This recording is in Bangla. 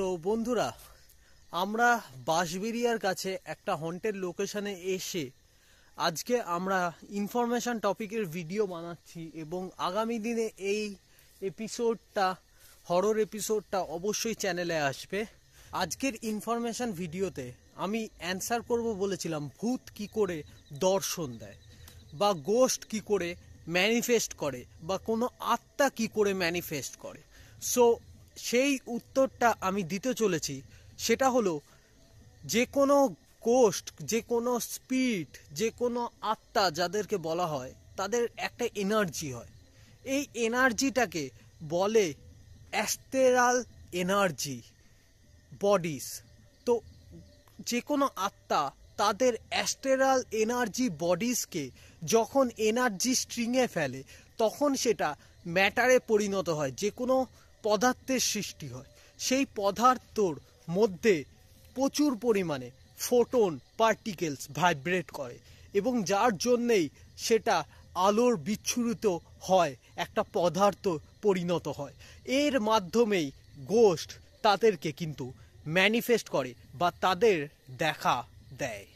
সো বন্ধুরা আমরা বাঁশবেরিয়ার কাছে একটা হন্টের লোকেশনে এসে আজকে আমরা ইনফরমেশান টপিকের ভিডিও বানাচ্ছি এবং আগামী দিনে এই এপিসোডটা হরর এপিসোডটা অবশ্যই চ্যানেলে আসবে আজকের ইনফরমেশান ভিডিওতে আমি অ্যান্সার করব বলেছিলাম ভূত কি করে দর্শন দেয় বা গোস্ট কি করে ম্যানিফেস্ট করে বা কোনো আত্মা কি করে ম্যানিফেস্ট করে সো সেই উত্তরটা আমি দিতে চলেছি সেটা হলো যে কোনো কোস্ট যে কোনো স্পিড যে কোনো আত্মা যাদেরকে বলা হয় তাদের একটা এনার্জি হয় এই এনার্জিটাকে বলে অ্যাস্টেরাল এনার্জি বডিস তো যে কোনো আত্মা তাদের অ্যাস্টেরাল এনার্জি বডিসকে যখন এনার্জি স্ট্রিংয়ে ফেলে তখন সেটা ম্যাটারে পরিণত হয় যে কোনো পদার্থের সৃষ্টি হয় সেই পদার্থর মধ্যে প্রচুর পরিমাণে ফোটন পার্টিকেলস ভাইব্রেট করে এবং যার জন্যেই সেটা আলোর বিচ্ছুরিত হয় একটা পদার্থ পরিণত হয় এর মাধ্যমেই গোস্ট তাদেরকে কিন্তু ম্যানিফেস্ট করে বা তাদের দেখা দেয়